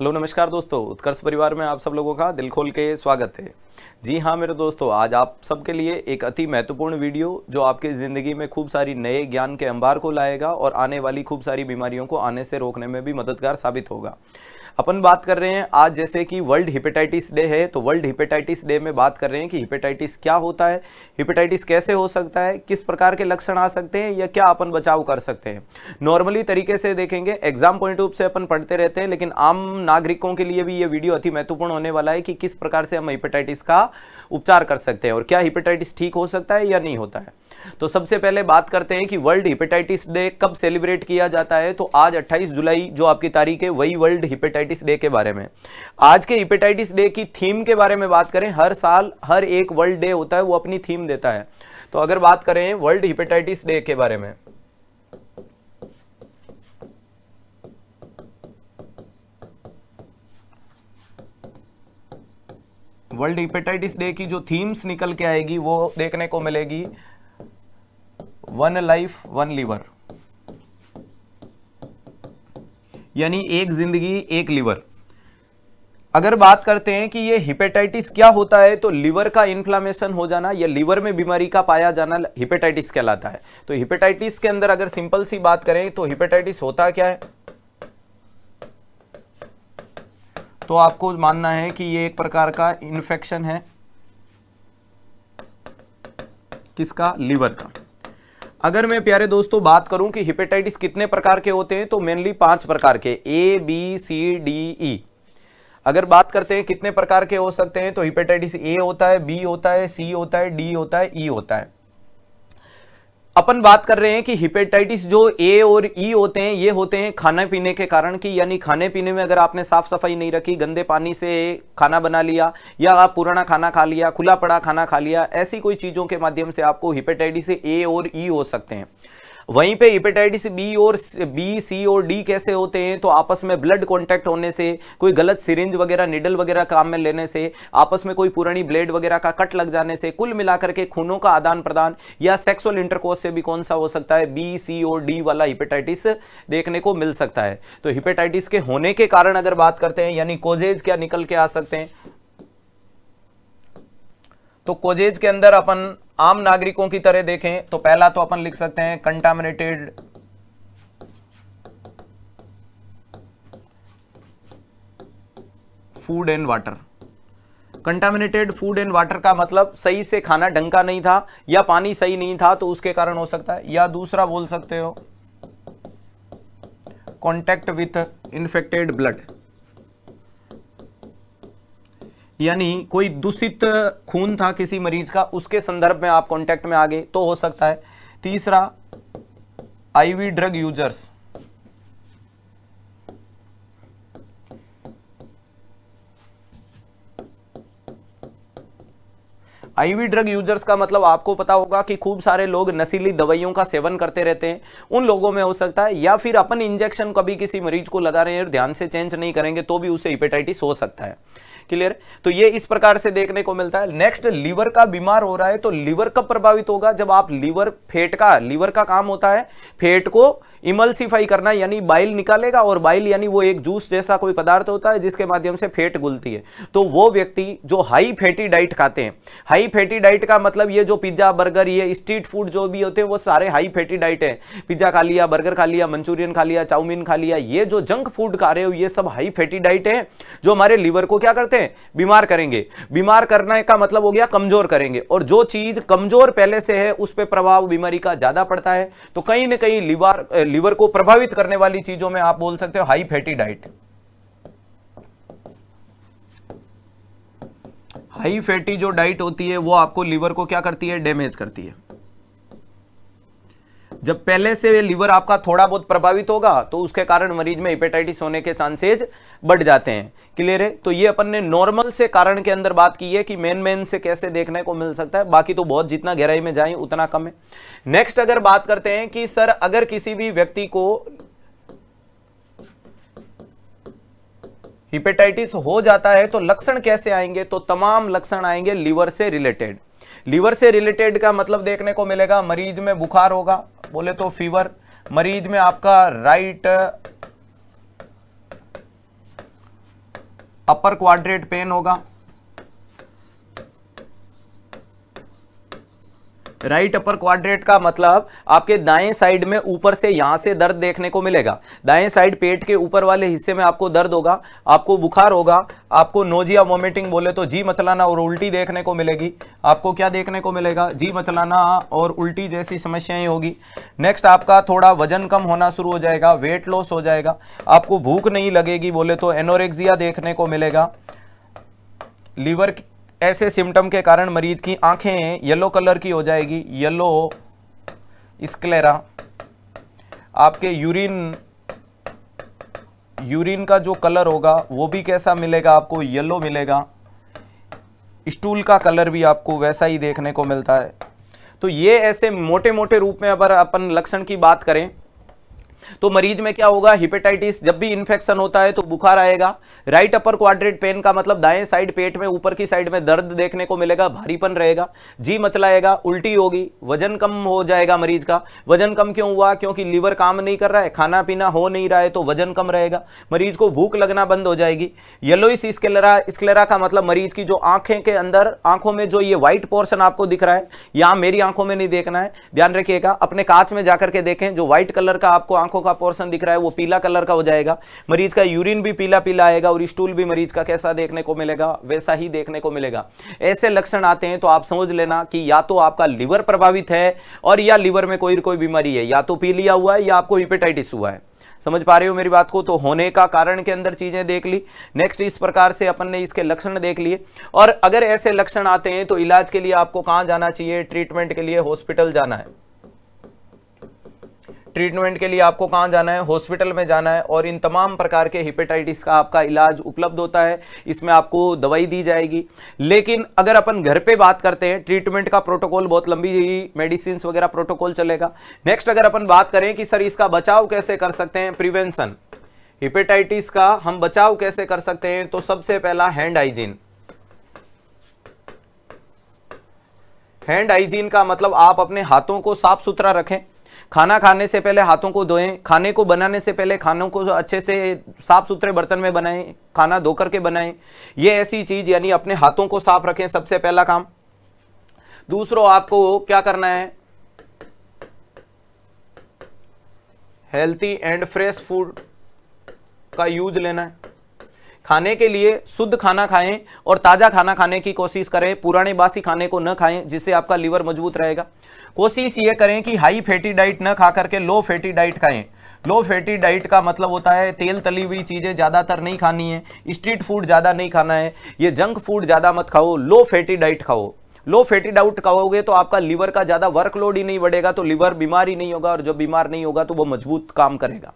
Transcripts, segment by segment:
Hello नमस्कार दोस्तों उत्कर्ष परिवार में आप सब लोगों का दिल खोल के स्वागत है जी हाँ मेरे दोस्तों आज आप सबके लिए एक अति महत्वपूर्ण वीडियो जो आपकी ज़िंदगी में खूब सारी नए ज्ञान के अंबार को लाएगा और आने वाली खूब सारी बीमारियों को आने से रोकने में भी मददगार साबित होगा अपन बात कर रहे हैं आज जैसे कि वर्ल्ड हिपेटाइटिस डे है तो वर्ल्ड हिपेटाइटिस डे में बात कर रहे हैं कि हिपेटाइटिस क्या होता है हिपेटाइटिस कैसे हो सकता है किस प्रकार के लक्षण आ सकते हैं या क्या अपन बचाव कर सकते हैं नॉर्मली तरीके से देखेंगे एग्जाम पॉइंट ऑफ से अपन पढ़ते रहते हैं लेकिन आम नागरिकों के लिए भी ये वीडियो अति महत्वपूर्ण होने वाला है कि किस प्रकार से हम हिपेटाइटिस का उपचार कर सकते हैं और क्या हिपेटाइटिस ठीक हो सकता है या नहीं होता है तो सबसे पहले बात करते हैं कि वर्ल्ड हिपेटाइटिस डे कब सेलिब्रेट किया जाता है तो आज 28 जुलाई जो आपकी तारीख है वही वर्ल्ड हिपेटाइटिस हिपेटाइटिस डे के बारे में आज के हिपेटाइटिस डे की थीम के बारे में बात करें हर साल हर एक वर्ल्ड डे होता है वो अपनी थीम देता है तो अगर बात करें वर्ल्ड हिपेटाइटिस डे के बारे में वर्ल्ड हेपेटाइटिस डे की जो थीम्स निकल के आएगी वो देखने को मिलेगी वन लाइफ वन लिवर यानी एक जिंदगी एक लिवर अगर बात करते हैं कि ये हिपेटाइटिस क्या होता है तो लीवर का इन्फ्लामेशन हो जाना या लीवर में बीमारी का पाया जाना हिपेटाइटिस कहलाता है तो हिपेटाइटिस के अंदर अगर सिंपल सी बात करें तो हिपेटाइटिस होता क्या है तो आपको मानना है कि ये एक प्रकार का इन्फेक्शन है किसका लीवर का अगर मैं प्यारे दोस्तों बात करूं कि हिपेटाइटिस कितने प्रकार के होते हैं तो मेनली पांच प्रकार के A B C D E अगर बात करते हैं कितने प्रकार के हो सकते हैं तो हिपेटाइटिस ए होता है बी होता है सी होता है डी होता है ई e होता है अपन बात कर रहे हैं कि हिपेटाइटिस जो ए और ई e होते हैं ये होते हैं खाने पीने के कारण कि यानी खाने पीने में अगर आपने साफ सफाई नहीं रखी गंदे पानी से खाना बना लिया या आप पुराना खाना खा लिया खुला पड़ा खाना खा लिया ऐसी कोई चीज़ों के माध्यम से आपको हिपेटाइटिस ए और ई e हो सकते हैं वहीं पे हिपेटाइटिस बी और बी सी और डी कैसे होते हैं तो आपस में ब्लड कॉन्टैक्ट होने से कोई गलत सिरिंज वगैरह निडल वगैरह काम में लेने से आपस में कोई पुरानी ब्लेड वगैरह का कट लग जाने से कुल मिलाकर के खूनों का आदान प्रदान या सेक्सुअल इंटरकोर्स से भी कौन सा हो सकता है बी सी और डी वाला हिपेटाइटिस देखने को मिल सकता है तो हिपेटाइटिस के होने के कारण अगर बात करते हैं यानी कोजेज क्या निकल के आ सकते हैं तो कोजेज के अंदर अपन आम नागरिकों की तरह देखें तो पहला तो अपन लिख सकते हैं contaminated food and water contaminated food and water का मतलब सही से खाना ढंग का नहीं था या पानी सही नहीं था तो उसके कारण हो सकता है या दूसरा बोल सकते हो कॉन्टैक्ट विथ इन्फेक्टेड ब्लड यानी कोई दूषित खून था किसी मरीज का उसके संदर्भ में आप कांटेक्ट में आ गए तो हो सकता है तीसरा IV drug users IV drug users का मतलब आपको पता होगा कि खूब सारे लोग नशीली दवाइयों का सेवन करते रहते हैं उन लोगों में हो सकता है या फिर अपन इंजेक्शन कभी किसी मरीज को लगा रहे हैं और ध्यान से चेंज नहीं करेंगे तो भी उसे हिपेटाइटिस हो सकता है क्लियर है तो ये इस प्रकार से देखने को मिलता है नेक्स्ट लीवर का बीमार हो रहा है तो लीवर कब प्रभावित होगा जब आप लीवर फेट का लीवर का काम होता है फेट को इमल्सिफाई करना यानी बाइल निकालेगा और बाइल यानी वो एक जूस जैसा कोई पदार्थ होता है जिसके माध्यम से फेट गुलती है तो वो व्यक्ति जो हाई फैटी डाइट खाते हैं हाई फैटी डाइट का मतलब ये जो पिज्जा बर्गर ये स्ट्रीट फूड जो भी होते हैं वो सारे हाई फैटी डाइट है पिज्जा खा लिया बर्गर खा लिया मंचूरियन खा लिया चाउमीन खा लिया ये जो जंक फूड खा रहे हो ये सब हाई फैटी डाइट है जो हमारे लीवर को क्या करते हैं करते हैं बीमार करेंगे बीमार करने का मतलब हो गया कमजोर करेंगे और जो चीज कमजोर पहले से है उस पर प्रभाव बीमारी का ज्यादा पड़ता है तो कहीं ना कहीं लिवर लिवर को प्रभावित करने वाली चीजों में आप बोल सकते हो high fatty diet high fatty जो डाइट होती है वो आपको लीवर को क्या करती है डैमेज करती है जब पहले से लीवर आपका थोड़ा बहुत प्रभावित होगा तो उसके कारण मरीज में हिपेटाइटिस होने के चांसेज बढ़ जाते हैं क्लियर है तो ये अपन ने नॉर्मल से कारण के अंदर बात की है कि मेन मेन से कैसे देखने को मिल सकता है बाकी तो बहुत जितना गहराई में जाए उतना कम है नेक्स्ट अगर बात करते हैं कि सर अगर किसी भी व्यक्ति को हिपेटाइटिस हो जाता है तो लक्षण कैसे आएंगे तो तमाम लक्षण आएंगे लीवर से रिलेटेड लीवर से रिलेटेड का मतलब देखने को मिलेगा मरीज में बुखार होगा बोले तो फीवर मरीज में आपका राइट अपर क्वाड्रेट पेन होगा राइट अपर क्वाड्रेट का मतलब आपके दाएं साइड में ऊपर से यहां से दर्द देखने को मिलेगा दाएं साइड पेट के ऊपर वाले हिस्से में आपको दर्द होगा आपको बुखार होगा आपको नोजिया वोमिटिंग बोले तो जी मचलाना और उल्टी देखने को मिलेगी आपको क्या देखने को मिलेगा जी मचलाना और उल्टी जैसी समस्याएं होगी नेक्स्ट आपका थोड़ा वजन कम होना शुरू हो जाएगा वेट लॉस हो जाएगा आपको भूख नहीं लगेगी बोले तो एनोरेक्सिया देखने को मिलेगा लीवर ऐसे सिम्टम के कारण मरीज की आंखें येलो कलर की हो जाएगी येलो स्क्लेरा आपके यूरिन यूरिन का जो कलर होगा वो भी कैसा मिलेगा आपको येलो मिलेगा स्टूल का कलर भी आपको वैसा ही देखने को मिलता है तो ये ऐसे मोटे मोटे रूप में अगर अपन लक्षण की बात करें तो मरीज में क्या होगा हिपेटाइटिस जब भी इन्फेक्शन होता है तो बुखार आएगा राइट अपर क्वाड्रेट पेन का मतलब दाएं साइड पेट में ऊपर की साइड में दर्द देखने को मिलेगा भारीपन रहेगा जी मचलाएगा उल्टी होगी वजन कम हो जाएगा मरीज का वजन कम क्यों हुआ क्योंकि लीवर काम नहीं कर रहा है खाना पीना हो नहीं रहा है तो वजन कम रहेगा मरीज को भूख लगना बंद हो जाएगी येलोइस स्केलरा स्केलरा का मतलब मरीज की जो आंखें के अंदर आंखों में जो ये व्हाइट पोर्सन आपको दिख रहा है यहां मेरी आंखों में नहीं देखना है ध्यान रखिएगा अपने कांच में जाकर के देखें जो व्हाइट कलर का आपको आंखों आंखों का पोर्सन दिख रहा है वो पीला कलर का हो जाएगा मरीज का यूरिन भी पीला पीला आएगा और स्टूल भी मरीज का कैसा देखने को मिलेगा वैसा ही देखने को मिलेगा ऐसे लक्षण आते हैं तो आप समझ लेना कि या तो आपका लिवर प्रभावित है और या लिवर में कोई कोई बीमारी है या तो पी लिया हुआ है या आपको हिपेटाइटिस हुआ है समझ पा रहे हो मेरी बात को तो होने का कारण के अंदर चीजें देख ली नेक्स्ट इस प्रकार से अपन ने इसके लक्षण देख लिए और अगर ऐसे लक्षण आते हैं तो इलाज के लिए आपको कहां जाना चाहिए ट्रीटमेंट के लिए हॉस्पिटल जाना है ट्रीटमेंट के लिए आपको कहाँ जाना है हॉस्पिटल में जाना है और इन तमाम प्रकार के हिपेटाइटिस का आपका इलाज उपलब्ध होता है इसमें आपको दवाई दी जाएगी लेकिन अगर अपन घर पे बात करते हैं ट्रीटमेंट का प्रोटोकॉल बहुत लंबी मेडिसिन वगैरह प्रोटोकॉल चलेगा नेक्स्ट अगर अपन बात करें कि सर इसका बचाव कैसे कर सकते हैं प्रिवेंशन हिपेटाइटिस का हम बचाव कैसे कर सकते हैं तो सबसे पहला हैंड हाइजीन हैंड हाइजीन का मतलब आप अपने हाथों को साफ सुथरा रखें खाना खाने से पहले हाथों को धोएं खाने को बनाने से पहले खानों को अच्छे से साफ सुथरे बर्तन में बनाएं खाना धो करके बनाएं ये ऐसी चीज यानी अपने हाथों को साफ रखें सबसे पहला काम दूसरों आपको क्या करना है हेल्थी एंड फ्रेश फूड का यूज लेना है खाने के लिए शुद्ध खाना खाएं और ताज़ा खाना खाने की कोशिश करें पुराने बासी खाने को न खाएं जिससे आपका लीवर मजबूत रहेगा कोशिश ये करें कि हाई फैटी डाइट न खा करके लो फैटी डाइट खाएं लो फैटी डाइट का मतलब होता है तेल तली हुई चीज़ें ज़्यादातर नहीं खानी है स्ट्रीट फूड ज़्यादा नहीं खाना है ये जंक फूड ज़्यादा मत खाओ लो फैटी डाइट खाओ लो फैटी डाउट खाओगे तो आपका लीवर का ज़्यादा वर्कलोड ही नहीं बढ़ेगा तो लीवर बीमार ही नहीं होगा और जब बीमार नहीं होगा तो वो मजबूत काम करेगा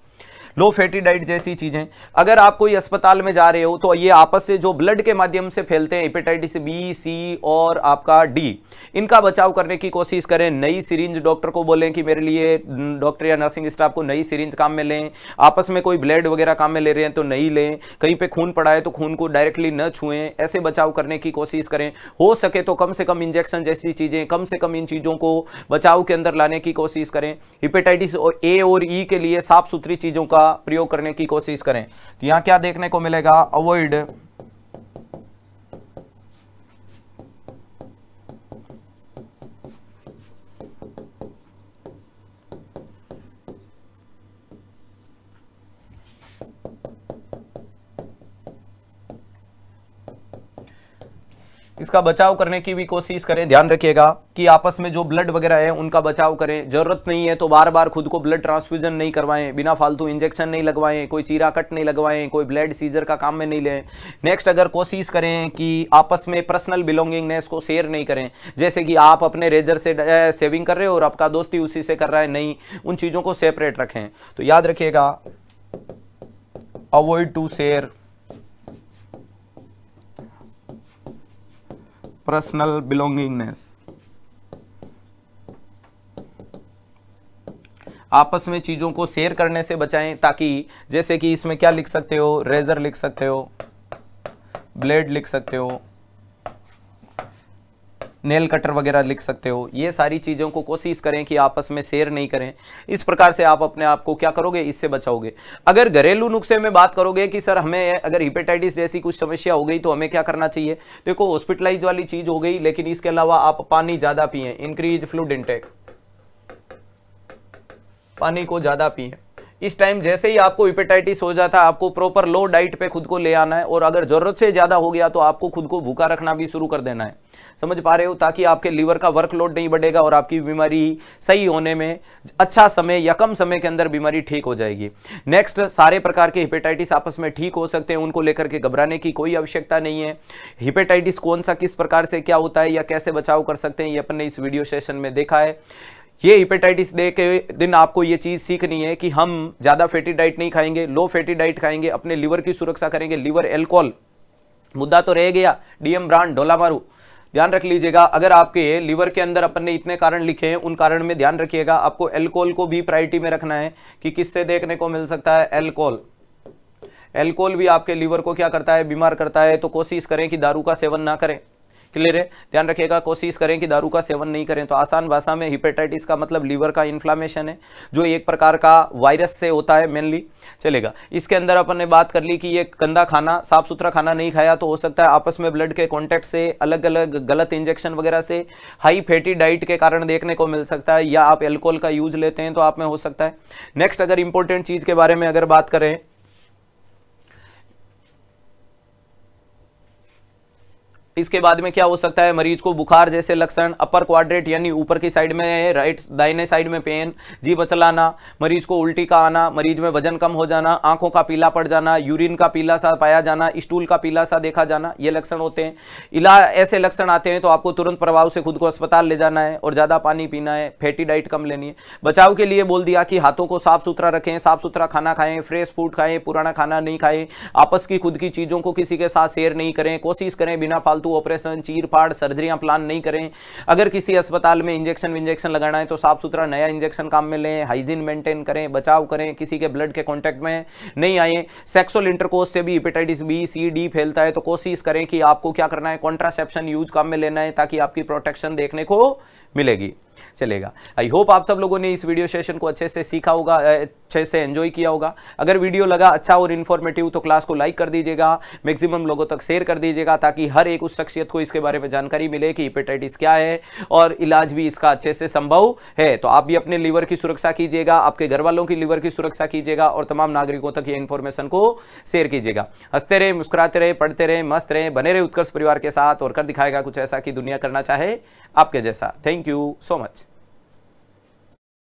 लो फैटी डाइट जैसी चीज़ें अगर आप कोई अस्पताल में जा रहे हो तो ये आपस से जो ब्लड के माध्यम से फैलते हैं हेपेटाइटिस बी सी और आपका डी इनका बचाव करने की कोशिश करें नई सीरिंज डॉक्टर को बोलें कि मेरे लिए डॉक्टर या नर्सिंग स्टाफ को नई सीरिंज काम में लें आपस में कोई ब्लड वगैरह काम में ले रहे हैं तो नहीं लें कहीं पर खून पड़ा है तो खून को डायरेक्टली न छुएं ऐसे बचाव करने की कोशिश करें हो सके तो कम से कम इंजेक्शन जैसी चीज़ें कम से कम इन चीज़ों को बचाव के अंदर लाने की कोशिश करें हिपेटाइटिस और ए और ई के लिए साफ सुथरी चीज़ों का प्रयोग करने की कोशिश करें तो यहाँ क्या देखने को मिलेगा अवॉइड इसका बचाव करने की भी कोशिश करें ध्यान रखिएगा कि आपस में जो ब्लड वगैरह है उनका बचाव करें जरूरत नहीं है तो बार बार खुद को ब्लड ट्रांसफ्यूजन नहीं करवाएं बिना फालतू इंजेक्शन नहीं लगवाएं कोई चीरा कट नहीं लगवाएं कोई ब्लड सीजर का काम में नहीं लें नेक्स्ट अगर कोशिश करें कि आपस में पर्सनल बिलोंगिंगनेस को शेयर नहीं करें जैसे कि आप अपने रेजर से सेविंग कर रहे हो और आपका दोस्ती उसी से कर रहा है नहीं उन चीज़ों को सेपरेट रखें तो याद रखिएगा avoid to share personal belongingness आपस में चीज़ों को शेयर करने से बचाएं ताकि जैसे कि इसमें क्या लिख सकते हो रेजर लिख सकते हो ब्लेड लिख सकते हो नेल कटर वगैरह लिख सकते हो ये सारी चीज़ों को कोशिश करें कि आपस में शेयर नहीं करें इस प्रकार से आप अपने आप को क्या करोगे इससे बचाओगे अगर घरेलू नुस्खे में बात करोगे कि सर हमें अगर हिपेटाइटिस जैसी कुछ समस्या हो गई तो हमें क्या करना चाहिए देखो हॉस्पिटलाइज वाली चीज़ हो गई लेकिन इसके अलावा आप पानी ज़्यादा पिए इंक्रीज फ्लूड इंटेक पानी को ज़्यादा पिए इस टाइम जैसे ही आपको हिपेटाइटिस हो जाता है आपको प्रॉपर लो डाइट पे खुद को ले आना है और अगर ज़रूरत से ज़्यादा हो गया तो आपको खुद को भूखा रखना भी शुरू कर देना है समझ पा रहे हो ताकि आपके लीवर का वर्कलोड नहीं बढ़ेगा और आपकी बीमारी सही होने में अच्छा समय या कम समय के अंदर बीमारी ठीक हो जाएगी नेक्स्ट सारे प्रकार के हिपेटाइटिस आपस में ठीक हो सकते हैं उनको लेकर के घबराने की कोई आवश्यकता नहीं है हिपेटाइटिस कौन सा किस प्रकार से क्या होता है या कैसे बचाव कर सकते हैं ये अपन ने इस वीडियो सेशन में देखा है ये हिपेटाइटिस डे के दिन आपको ये चीज़ सीखनी है कि हम ज़्यादा फैटी डाइट नहीं खाएंगे लो फैटी डाइट खाएंगे अपने लीवर की सुरक्षा करेंगे लीवर एल्कोहल मुद्दा तो रह गया डीएम ब्रांड ढोला मारू ध्यान रख लीजिएगा अगर आपके लीवर के अंदर अपन ने इतने कारण लिखे हैं उन कारण में ध्यान रखिएगा आपको एल्कोहल को भी प्रायोरिटी में रखना है कि किससे देखने को मिल सकता है एल्कोहल एल्कोहल भी आपके लीवर को क्या करता है बीमार करता है तो कोशिश करें कि दारू का सेवन ना करें क्लियर है ध्यान रखिएगा कोशिश करें कि दारू का सेवन नहीं करें तो आसान भाषा में हिपेटाइटिस का मतलब लीवर का इन्फ्लामेशन है जो एक प्रकार का वायरस से होता है मेनली चलेगा इसके अंदर अपन ने बात कर ली कि ये गंदा खाना साफ सुथरा खाना नहीं खाया तो हो सकता है आपस में ब्लड के कॉन्टैक्ट से अलग अलग गलत इंजेक्शन वगैरह से हाई फैटी डाइट के कारण देखने को मिल सकता है या आप एल्कोहल का यूज लेते हैं तो आप में हो सकता है नेक्स्ट अगर इंपॉर्टेंट चीज़ के बारे में अगर बात करें इसके बाद में क्या हो सकता है मरीज को बुखार जैसे लक्षण अपर क्वाड्रेट यानी ऊपर की साइड में राइट दाहिने साइड में पेन जी बचलाना मरीज को उल्टी का आना मरीज में वजन कम हो जाना आंखों का पीला पड़ जाना यूरिन का पीला सा पाया जाना स्टूल का पीला सा देखा जाना ये लक्षण होते हैं इला ऐसे लक्षण आते हैं तो आपको तुरंत प्रभाव से खुद को अस्पताल ले जाना है और ज़्यादा पानी पीना है फैटी डाइट कम लेनी है बचाव के लिए बोल दिया कि हाथों को साफ सुथरा रखें साफ सुथरा खाना खाएं फ्रेश फूड खाएं पुराना खाना नहीं खाएं आपस की खुद की चीज़ों को किसी के साथ शेयर नहीं करें कोशिश करें बिना फालतू फालतू ऑपरेशन चीर फाड़ सर्जरियां प्लान नहीं करें अगर किसी अस्पताल में इंजेक्शन विंजेक्शन लगाना है तो साफ सुथरा नया इंजेक्शन काम में लें हाइजीन मेंटेन करें बचाव करें किसी के ब्लड के कॉन्टैक्ट में नहीं आए सेक्सुअल इंटरकोर्स से भी हिपेटाइटिस बी सी डी फैलता है तो कोशिश करें कि आपको क्या करना है कॉन्ट्रासेप्शन यूज काम में लेना है ताकि आपकी प्रोटेक्शन देखने को मिलेगी चलेगा आई होप आप सब लोगों ने इस वीडियो सेशन को अच्छे से सीखा होगा अच्छे से एंजॉय किया होगा अगर वीडियो लगा अच्छा और इन्फॉर्मेटिव तो क्लास को लाइक कर दीजिएगा मैक्सिमम लोगों तक शेयर कर दीजिएगा ताकि हर एक उस शख्सियत को इसके बारे में जानकारी मिले कि हिपेटाइटिस क्या है और इलाज भी इसका अच्छे से संभव है तो आप भी अपने लीवर की सुरक्षा कीजिएगा आपके घर वालों की लीवर की सुरक्षा कीजिएगा और तमाम नागरिकों तक ये इन्फॉर्मेशन को शेयर कीजिएगा हंसते रहे मुस्कुराते रहे पढ़ते रहे मस्त रहे बने रहे उत्कर्ष परिवार के साथ और कर दिखाएगा कुछ ऐसा कि दुनिया करना चाहे आपके जैसा thank Thank you so much.